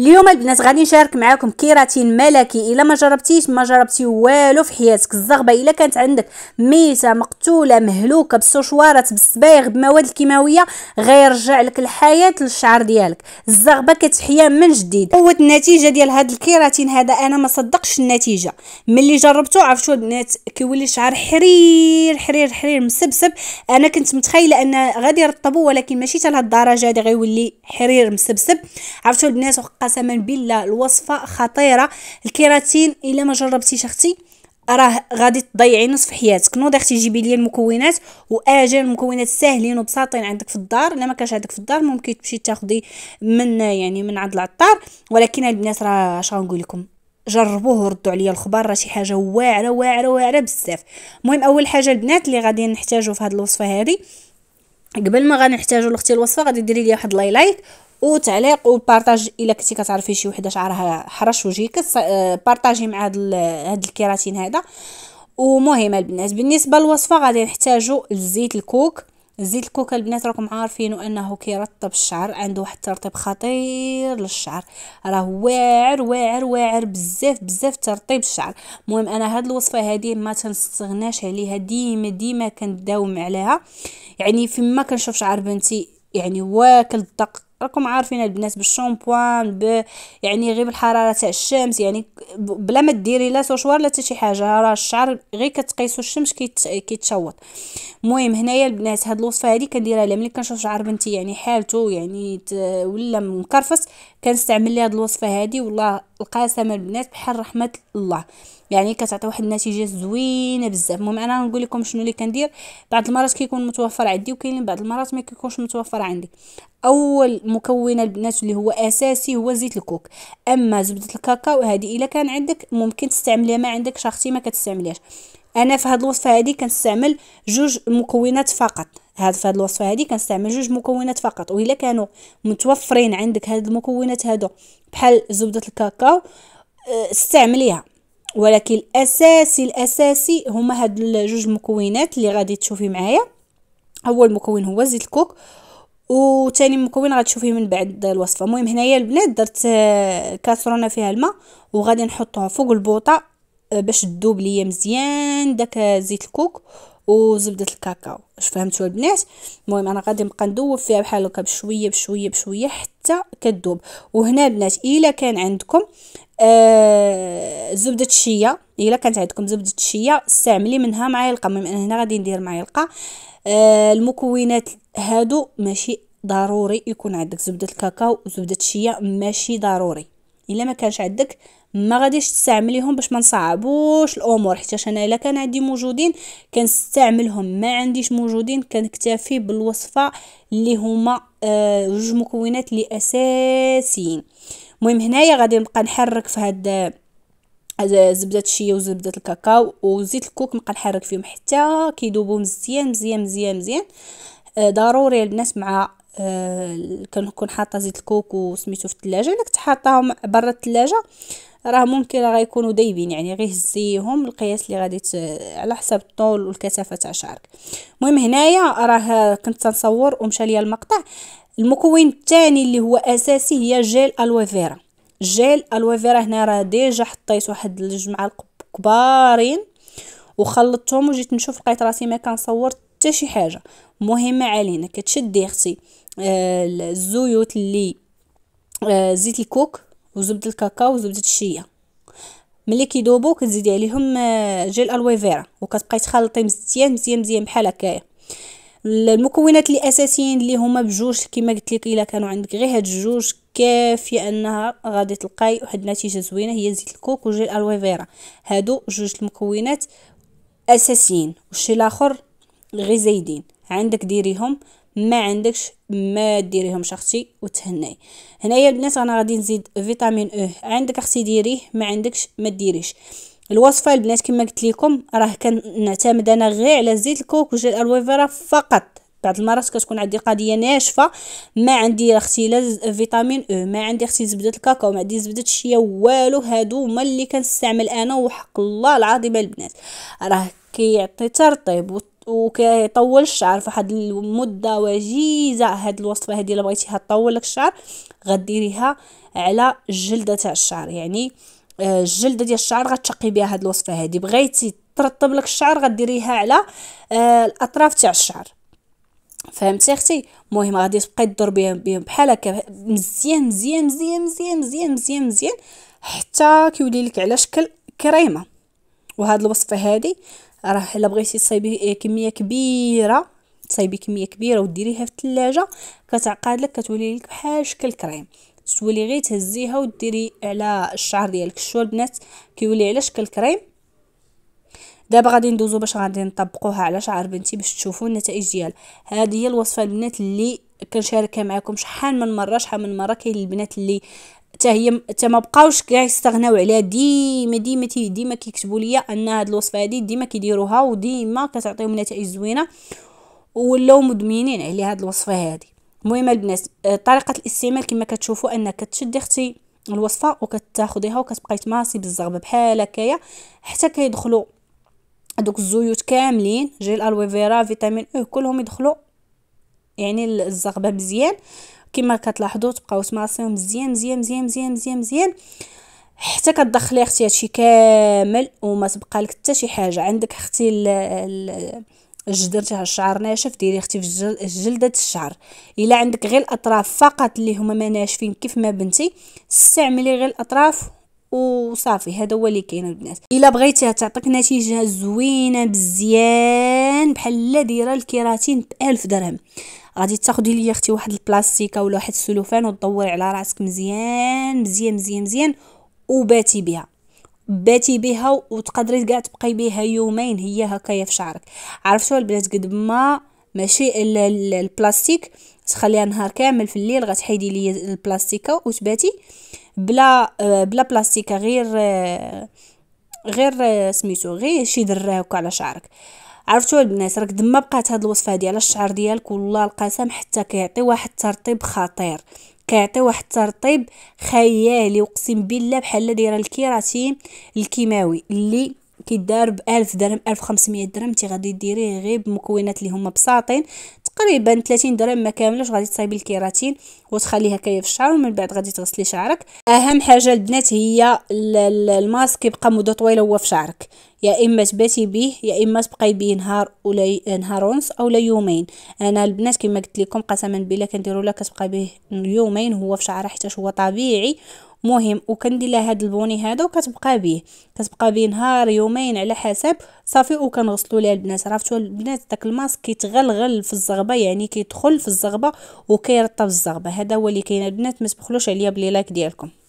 اليوم البنات غادي نشارك معكم كيراتين ملكي الا ما جربتيش ما جربتي والو في حياتك الزغبه الا كانت عندك ميته مقتوله مهلوكه بالسوشوارات بالصبايغ بمواد الكيماويه غيرجع لك الحياه للشعر ديالك الزغبه كتحيا من جديد قوه النتيجه ديال هذا الكيراتين هذا انا ما صدقش النتيجه ملي جربته عرفتوا البنات كيولي الشعر حرير حرير حرير مسبسب انا كنت متخيله ان غادي يرطبو ولكن ماشي حتى لهاد الدرجه غادي غيولي حرير مسبسب عرفتوا البنات قسما بالله الوصفه خطيره الكيراتين الا ما جربتيش اختي راه غادي تضيعي نصف حياتك نوضي اختي جيبي لي المكونات واجل المكونات ساهلين وبساطين عندك في الدار الا ما كانش عندك في الدار ممكن تمشي تاخدي من يعني من عند العطار ولكن البنات راه اش غنقول لكم جربوه وردوا عليا الخبر راه شي حاجه واعره واعره واعره بزاف المهم اول حاجه البنات اللي غادي نحتاجو في هذه الوصفه هذه قبل ما غنحتاجو لاختي الوصفه غادي ديري لي واحد لايك وتعليق وبارطاج الا كنتي كتعرفي شي وحده شعرها حرش وجهك بارطاجي مع هاد هاد الكيراتين هذا ومهم البنات بالنسبه للوصفه غادي نحتاجو الزيت الكوك زيت الكوكا البنات راكم عارفين انه كيرطب الشعر عنده واحد الترطيب خطير للشعر راه واعر واعر واعر بزاف بزاف ترطيب الشعر المهم انا هاد الوصفه هادي ما تنستغناش عليها ديما ديما كنداوم عليها يعني فيما كنشوف شعر بنتي يعني واكل الدق راكم عارفين البنات بالشامبوان ب يعني غير بالحراره تاع الشمس يعني بلا ما ديري لا سوشوار لا حتى شي حاجه راه الشعر غير كتقيسو الشمس كيتشوط المهم هنايا البنات هاد الوصفه هادي كنديرها ملي كنشوف شعر بنتي يعني حالته يعني ولا مكرفس كنستعمل لي هاد الوصفه هادي والله القاسم البنات بحال رحمه الله يعني كتعطي واحد النتيجه زوينه بزاف المهم انا نقول لكم شنو اللي كندير بعض المرات كيكون متوفر عندي وكاين بعض المرات ما كيكونش متوفر عندي اول مكون البنات اللي هو اساسي هو زيت الكوك اما زبده الكاكاو هذه الا كان عندك ممكن تستعمليها ما عندك شخصي ما كتستعمليهاش انا في هذه الوصفه هذه كنستعمل جوج مكونات فقط هاد فهاد الوصفه هادي كنستعمل جوج مكونات فقط وإلا كانوا متوفرين عندك هاد المكونات هادو بحال زبده الكاكاو آه، استعمليها ولكن الاساسي الاساسي هما هاد الجوج مكونات اللي غادي تشوفي معايا اول مكون هو زيت الكوك وثاني مكون غتشوفيه من بعد الوصفه المهم هنايا البنات درت آه، كاسرونه فيها الماء وغادي نحطها فوق البوطه آه، باش تذوب ليا مزيان داك زيت الكوك وزبده الكاكاو اش فهمتوا البنات المهم انا غادي نبقى ندوب فيها بحال هكا بشويه بشويه بشويه حتى كتذوب وهنا البنات الا كان عندكم آه زبده الشيا الا كانت عندكم زبده الشيا استعملي منها معلقه المهم انا هنا غادي ندير معلقه آه المكونات هادو ماشي ضروري يكون عندك زبده الكاكاو وزبده الشيا ماشي ضروري الا ما كانش عندك ما غاديش تستعمليهم باش ما نصعبوش الامور حيت انا الا كان عندي موجودين كنستعملهم ما عنديش موجودين كنكتفي بالوصفه اللي هما آه جوج مكونات اللي اساسيين المهم هنايا غادي نبقى نحرك في هاد زبده الشيا وزبده الكاكاو وزيت الكوك نبقى نحرك فيهم حتى كيذوبوا مزيان مزيان مزيان مزيان آه ضروري الناس مع آه كنكون حاطه زيت الكوك وسميتو في الثلاجه الا كنت حاطاهم برا الثلاجه راه ممكن راه يكونوا دايبين يعني غير هزيهم القياس اللي غادي على حسب الطول والكثافه تاع شعرك المهم هنايا راه كنت تنصور ومشى ليا المقطع المكون الثاني اللي هو اساسي هي جيل الوفيرا جيل الوفيرا هنا راه ديجا حطيت واحد الجمعه كبارين وخلطتهم وجيت نشوف لقيت راسي ما كنصور حتى شي حاجه مهمه علينا كتشدي اختي آه، الزيوت اللي آه، زيت الكوك وزبده الكاكاو وزبده الشيا ملي كيذوبوا كتزيدي عليهم آه، جيل الويفيرا وكتبقاي تخلطي مزيان مزيان مزيان بحال هكايا المكونات الاساسيين اللي هما بجوج كما قلت لك الا كانوا عندك غير هاد الجوج كافيه انها غادي تلقاي واحد النتيجه زوينه هي زيت الكوك وجيل الويفيرا هادو جوج المكونات اساسيين والشي الاخر غير زايدين عندك ديريهم ما عندكش ما ديريهمش اختي وتهناي هنايا البنات انا غادي نزيد فيتامين او e. عندك اختي ديريه ما عندكش ما ديريش الوصفه البنات كما قلت لكم راه كنعتمد انا غير على زيت الكوك وجل الويفيرا فقط بعض المرات كتكون عندي قضيه ناشفه ما عندي اختي لا فيتامين او e، ما عندي اختي زبده الكاكاو ما عندي زبده الشيا والو هادو هما اللي كنستعمل انا وحق الله العظيم البنات راه كيعطي ترطيب وكيطول الشعر فواحد المده وجيزه هاد الوصفه هادي الا بغيتيها تطول لك الشعر غديريها على الجلده تاع الشعر يعني آه، الجلده ديال الشعر غتشقي بها هاد الوصفه هادي بغيتي ترطب لك الشعر غديريها على آه، الاطراف تاع الشعر فهمتي اختي المهم غادي تبقاي تضربيهم بهم بحال هكا مزيان مزيان مزيان مزيان مزيان مزيان مزيان حتى كيولي لك على شكل كريمه وهاد الوصفه هادي راه الا بغيتي تصايبي إيه، كميه كبيره تصايبي كميه كبيره وديريها في الثلاجه كتعقد لك كتولي لك بحال شكل كريم تولي غير تهزيها وديري على الشعر ديالك الشور البنات كيولي على شكل كريم دابا غادي ندوزو باش غادي نطبقوها على شعر بنتي باش تشوفوا النتائج ديالها هذه هي الوصفه البنات اللي كنشاركها معكم شحال من مره شحال من مره كاين البنات اللي حتى هي حتى ما بقاوش كاع يستغناو عليها ديما ديما ديما كيكتبوا ليا ان هاد الوصفه هادي ديما كيديروها وديما كتعطيهم نتائج زوينه ولاو مدمنين على هاد الوصفه هادي المهم البنات آه، طريقه الاستعمال كما كتشوفوا انك كتشدي اختي الوصفه وكتاخذيها وكتبقاي تماسي بالزغبه بحال هكايا حتى كيدخلوا دوك الزيوت كاملين جيل الويفيرا فيتامين او كلهم يدخلوا يعني الزغبه مزيان كما كتلاحظوا تبقاو تمارسيو مزيان مزيان مزيان مزيان مزيان مزيان حتى كتدخلي اختي هادشي كامل وما تبقى لك حتى شي حاجه عندك اختي الجدر تاع الشعر ناشف ديري اختي في جلده الشعر الا عندك غير الاطراف فقط اللي هما ما ناشفين كيف ما بنتي استعملي غير الاطراف وصافي هذا هو اللي كاين البنات الا بغيتيها تعطيك نتيجه زوينه مزيان بحال لا دايره الكيراتين ب 1000 درهم غادي تاخدي ليا اختي واحد البلاستيكه ولا واحد السلوفان وتدوري على راسك مزيان مزيان مزيان مزيان وباتي بها باتي بها وتقدري كاع تبقاي بها يومين هي هكايا في شعرك عرفتوا البنات قد ما ماشي البلاستيك تخليها نهار كامل في الليل غتحيدي لي البلاستيكه وتباتي بلا آه، بلا بلاستيكه غير آه، غير آه، سميتو غير شي دراك على شعرك عرفتوا البنات راك دما بقات هاد الوصفه ديال الشعر ديالك والله القسم حتى كيعطي واحد الترطيب خطير كيعطي واحد الترطيب خيالي اقسم بالله بحال دايره الكيراتين الكيماوي اللي كيدار ب 1000 درهم 1500 درهم تي غادي ديريه غير بمكونات اللي هما بساطين تقريبا 30 درهم ما كاملوش غادي تصايبي الكيراتين وتخليها كايا في الشعر ومن بعد غادي تغسلي شعرك اهم حاجه البنات هي الماسك يبقى مده طويله هو في شعرك يا اما تباتي به يا اما تبقاي به نهار ولا نهار ونص اولا يومين انا البنات كما قلت لكم قسما بالله كنديروا لها كتبقى به يومين هو في شعرها حيت هو طبيعي مهم وكندير لها هاد البوني هذا وكتبقى به كتبقى به نهار يومين على حسب صافي وكنغسلوا ليها البنات عرفتوا البنات داك الماسك كيتغلغل في الزغبه يعني كيدخل في الزغبه وكيرطب الزغبه هذا هو اللي كاين البنات ما تبخلوش عليا بلي لايك ديالكم